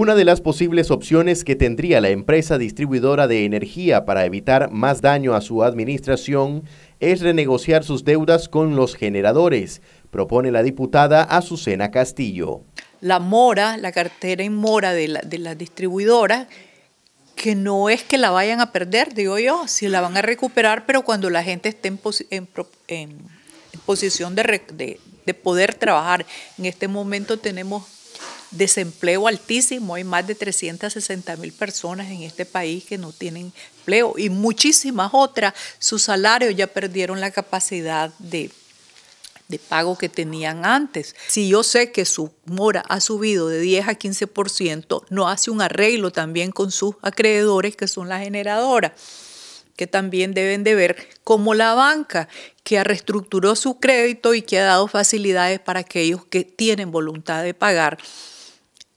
Una de las posibles opciones que tendría la empresa distribuidora de energía para evitar más daño a su administración es renegociar sus deudas con los generadores, propone la diputada Azucena Castillo. La mora, la cartera en mora de la distribuidora, que no es que la vayan a perder, digo yo, si la van a recuperar, pero cuando la gente esté en, posición de poder trabajar. En este momento tenemos desempleo altísimo, hay más de 360 mil personas en este país que no tienen empleo y muchísimas otras, sus salarios ya perdieron la capacidad de, pago que tenían antes. Si yo sé que su mora ha subido de 10 a 15%, no hace un arreglo también con sus acreedores que son las generadoras que también deben de ver como la banca que reestructuró su crédito y que ha dado facilidades para aquellos que tienen voluntad de pagar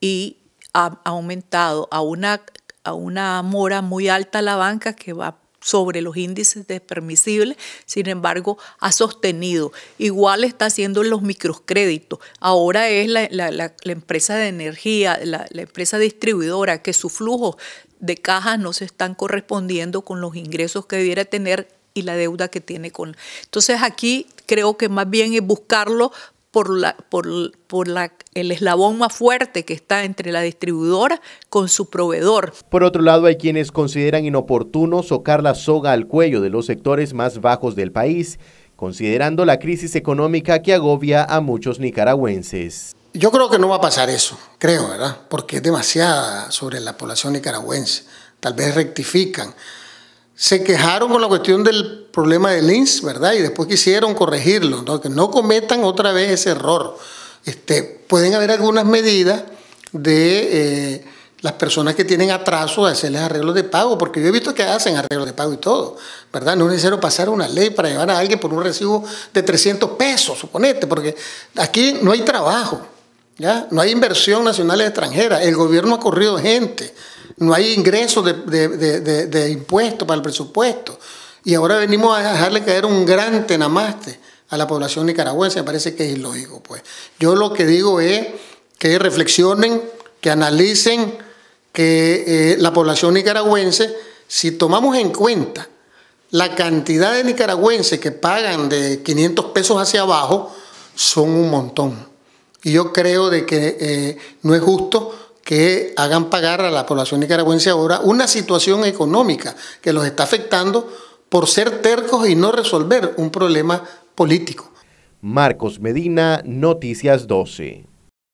y ha aumentado a una, a una mora muy alta la banca que va sobre los índices de permisibles, sin embargo, ha sostenido. Igual está haciendo los microcréditos. Ahora es la, empresa de energía, la, empresa distribuidora, que su flujo de cajas no se están correspondiendo con los ingresos que debiera tener y la deuda que tiene con... Entonces aquí creo que más bien es buscarlo por, la, por, la, el eslabón más fuerte que está entre la distribuidora con su proveedor. Por otro lado, hay quienes consideran inoportuno socar la soga al cuello de los sectores más bajos del país, considerando la crisis económica que agobia a muchos nicaragüenses. Yo creo que no va a pasar eso, creo, ¿verdad? Porque es demasiada sobre la población nicaragüense. Tal vez rectifican se quejaron con la cuestión del problema del INS, ¿verdad? Y después quisieron corregirlo, ¿no? que no cometan otra vez ese error. Este, pueden haber algunas medidas de eh, las personas que tienen atraso de hacerles arreglos de pago, porque yo he visto que hacen arreglos de pago y todo, ¿verdad? No es necesario pasar una ley para llevar a alguien por un recibo de 300 pesos, suponete, porque aquí no hay trabajo, ¿ya? No hay inversión nacional extranjera, el gobierno ha corrido gente no hay ingresos de, impuestos para el presupuesto. Y ahora venimos a dejarle caer un gran tenamaste a la población nicaragüense, me parece que es ilógico. Pues. Yo lo que digo es que reflexionen, que analicen que eh, la población nicaragüense, si tomamos en cuenta la cantidad de nicaragüenses que pagan de 500 pesos hacia abajo, son un montón. Y yo creo de que eh, no es justo que hagan pagar a la población nicaragüense ahora una situación económica que los está afectando por ser tercos y no resolver un problema político. Marcos Medina, Noticias 12.